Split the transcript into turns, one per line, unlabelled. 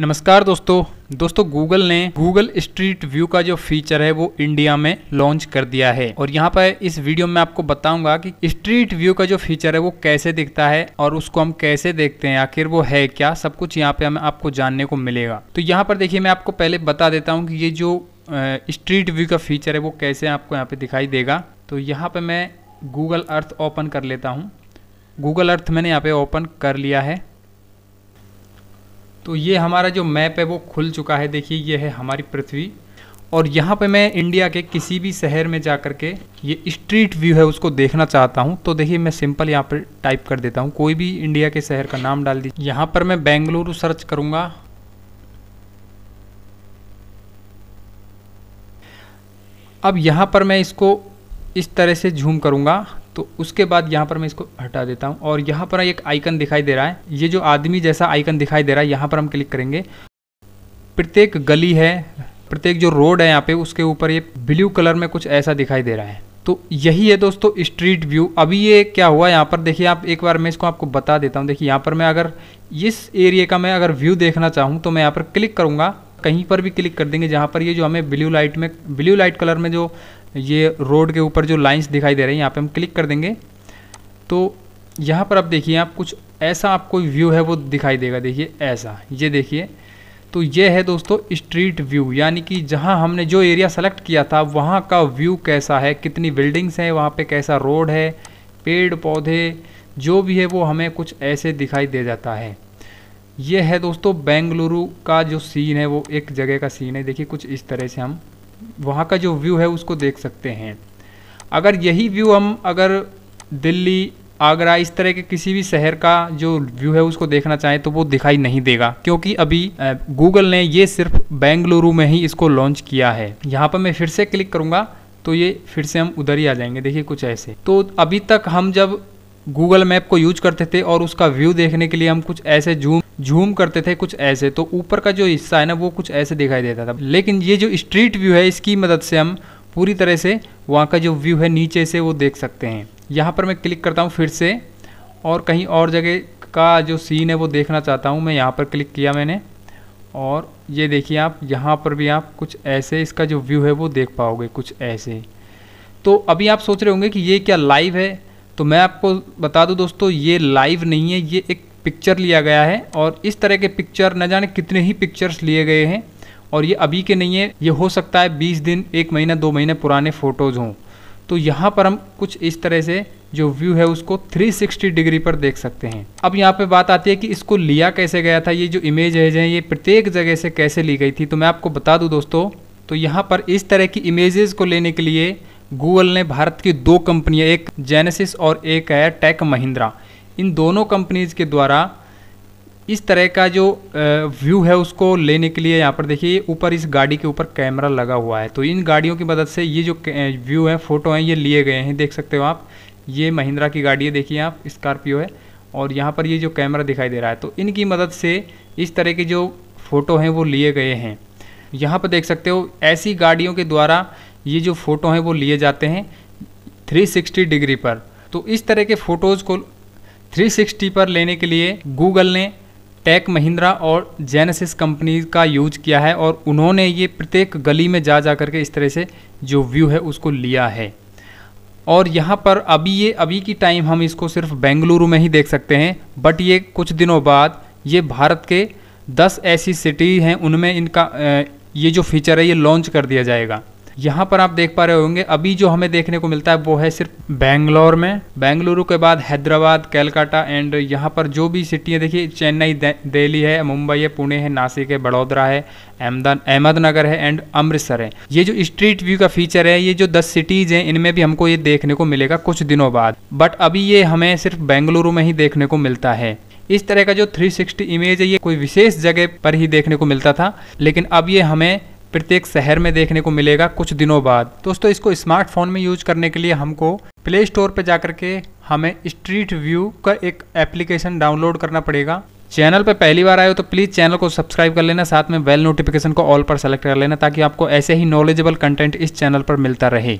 नमस्कार दोस्तों दोस्तों गूगल ने गूगल स्ट्रीट व्यू का जो फीचर है वो इंडिया में लॉन्च कर दिया है और यहाँ पर इस वीडियो में आपको बताऊंगा कि स्ट्रीट व्यू का जो फीचर है वो कैसे दिखता है और उसको हम कैसे देखते हैं आखिर वो है क्या सब कुछ यहाँ पे हमें आपको जानने को मिलेगा तो यहाँ पर देखिए मैं आपको पहले बता देता हूँ कि ये जो स्ट्रीट व्यू का फीचर है वो कैसे आपको यहाँ पर दिखाई देगा तो यहाँ पर मैं गूगल अर्थ ओपन कर लेता हूँ गूगल अर्थ मैंने यहाँ पर ओपन कर लिया है तो ये हमारा जो मैप है वो खुल चुका है देखिए ये है हमारी पृथ्वी और यहाँ पे मैं इंडिया के किसी भी शहर में जा कर के ये स्ट्रीट व्यू है उसको देखना चाहता हूँ तो देखिए मैं सिंपल यहाँ पर टाइप कर देता हूँ कोई भी इंडिया के शहर का नाम डाल दीजिए यहाँ पर मैं बेंगलुरु सर्च करूँगा अब यहाँ पर मैं इसको इस तरह से झूम करूँगा तो उसके बाद यहाँ पर मैं इसको हटा देता हूँ और यहाँ पर एक आइकन दिखाई दे रहा है ये जो आदमी जैसा आइकन दिखाई दे रहा है यहाँ पर हम क्लिक करेंगे प्रत्येक गली है प्रत्येक जो रोड है यहाँ पे उसके ऊपर ये ब्लू कलर में कुछ ऐसा दिखाई दे रहा है तो यही है दोस्तों स्ट्रीट व्यू अभी ये क्या हुआ यहाँ पर देखिए आप एक बार मैं इसको आपको बता देता हूँ देखिए यहाँ पर मैं अगर इस एरिया का मैं अगर व्यू देखना चाहूँ तो मैं यहाँ पर क्लिक करूँगा कहीं पर भी क्लिक कर देंगे जहाँ पर ये जो हमें ब्लू लाइट में ब्लू लाइट कलर में जो ये रोड के ऊपर जो लाइंस दिखाई दे रही हैं यहाँ पे हम क्लिक कर देंगे तो यहाँ पर आप देखिए आप कुछ ऐसा आपको व्यू है वो दिखाई देगा देखिए ऐसा ये देखिए तो ये है दोस्तों स्ट्रीट व्यू यानी कि जहाँ हमने जो एरिया सेलेक्ट किया था वहाँ का व्यू कैसा है कितनी बिल्डिंग्स हैं वहाँ पर कैसा रोड है पेड़ पौधे जो भी है वो हमें कुछ ऐसे दिखाई दे जाता है ये है दोस्तों बेंगलुरु का जो सीन है वो एक जगह का सीन है देखिए कुछ इस तरह से हम वहाँ का जो व्यू है उसको देख सकते हैं अगर यही व्यू हम अगर दिल्ली आगरा इस तरह के किसी भी शहर का जो व्यू है उसको देखना चाहें तो वो दिखाई नहीं देगा क्योंकि अभी गूगल ने ये सिर्फ बेंगलुरु में ही इसको लॉन्च किया है यहाँ पर मैं फिर से क्लिक करूँगा तो ये फिर से हम उधर ही आ जाएंगे देखिए कुछ ऐसे तो अभी तक हम जब गूगल मैप को यूज करते थे और उसका व्यू देखने के लिए हम कुछ ऐसे जूम जूम करते थे कुछ ऐसे तो ऊपर का जो हिस्सा है ना वो कुछ ऐसे दिखाई देता था लेकिन ये जो स्ट्रीट व्यू है इसकी मदद से हम पूरी तरह से वहाँ का जो व्यू है नीचे से वो देख सकते हैं यहाँ पर मैं क्लिक करता हूँ फिर से और कहीं और जगह का जो सीन है वो देखना चाहता हूँ मैं यहाँ पर क्लिक किया मैंने और ये देखिए आप यहाँ पर भी आप कुछ ऐसे इसका जो व्यू है वो देख पाओगे कुछ ऐसे तो अभी आप सोच रहे होंगे कि ये क्या लाइव है तो मैं आपको बता दूं दोस्तों ये लाइव नहीं है ये एक पिक्चर लिया गया है और इस तरह के पिक्चर न जाने कितने ही पिक्चर्स लिए गए हैं और ये अभी के नहीं है ये हो सकता है बीस दिन एक महीना दो महीने पुराने फ़ोटोज़ हों तो यहाँ पर हम कुछ इस तरह से जो व्यू है उसको 360 डिग्री पर देख सकते हैं अब यहाँ पे बात आती है कि इसको लिया कैसे गया था ये जो इमेज है ये प्रत्येक जगह से कैसे ली गई थी तो मैं आपको बता दूँ दोस्तों तो यहाँ पर इस तरह की इमेजेस को लेने के लिए गूगल ने भारत की दो कंपनियाँ एक जेनेसिस और एक है टेक महिंद्रा इन दोनों कंपनीज़ के द्वारा इस तरह का जो व्यू है उसको लेने के लिए यहाँ पर देखिए ऊपर इस गाड़ी के ऊपर कैमरा लगा हुआ है तो इन गाड़ियों की मदद से ये जो व्यू है फ़ोटो हैं ये लिए गए हैं देख सकते हो आप ये महिंद्रा की गाड़ी है देखिए आप स्कॉर्पियो है और यहाँ पर ये जो कैमरा दिखाई दे रहा है तो इनकी मदद से इस तरह के जो फ़ोटो हैं वो लिए गए हैं यहाँ पर देख सकते हो ऐसी गाड़ियों के द्वारा ये जो फ़ोटो हैं वो लिए जाते हैं 360 डिग्री पर तो इस तरह के फ़ोटोज़ को 360 पर लेने के लिए गूगल ने टेक महिंद्रा और जेनेसिस कंपनी का यूज किया है और उन्होंने ये प्रत्येक गली में जा जा करके इस तरह से जो व्यू है उसको लिया है और यहाँ पर अभी ये अभी की टाइम हम इसको सिर्फ बेंगलुरु में ही देख सकते हैं बट ये कुछ दिनों बाद ये भारत के 10 ऐसी सिटी हैं उनमें इनका ये जो फीचर है ये लॉन्च कर दिया जाएगा यहाँ पर आप देख पा रहे होंगे अभी जो हमें देखने को मिलता है वो है सिर्फ बैंगलोर में बेंगलुरु के बाद हैदराबाद कैलकाटा एंड यहाँ पर जो भी सिटी है देखिए चेन्नई दिल्ली है मुंबई है पुणे है नासिक है बड़ोदरा है अहमदनगर है एंड अमृतसर है ये जो स्ट्रीट व्यू का फीचर है ये जो दस सिटीज़ हैं इनमें भी हमको ये देखने को मिलेगा कुछ दिनों बाद बट अभी ये हमें सिर्फ बेंगलुरु में ही देखने को मिलता है इस तरह का जो 360 इमेज है ये कोई विशेष जगह पर ही देखने को मिलता था लेकिन अब ये हमें प्रत्येक शहर में देखने को मिलेगा कुछ दिनों बाद दोस्तों इसको स्मार्टफोन में यूज करने के लिए हमको प्ले स्टोर पर जाकर के हमें स्ट्रीट व्यू का एक एप्लीकेशन डाउनलोड करना पड़ेगा चैनल पर पहली बार आए हो तो प्लीज़ चैनल को सब्सक्राइब कर लेना साथ में बेल नोटिफिकेशन को ऑल पर सेलेक्ट कर लेना ताकि आपको ऐसे ही नॉलेजेबल कंटेंट इस चैनल पर मिलता रहे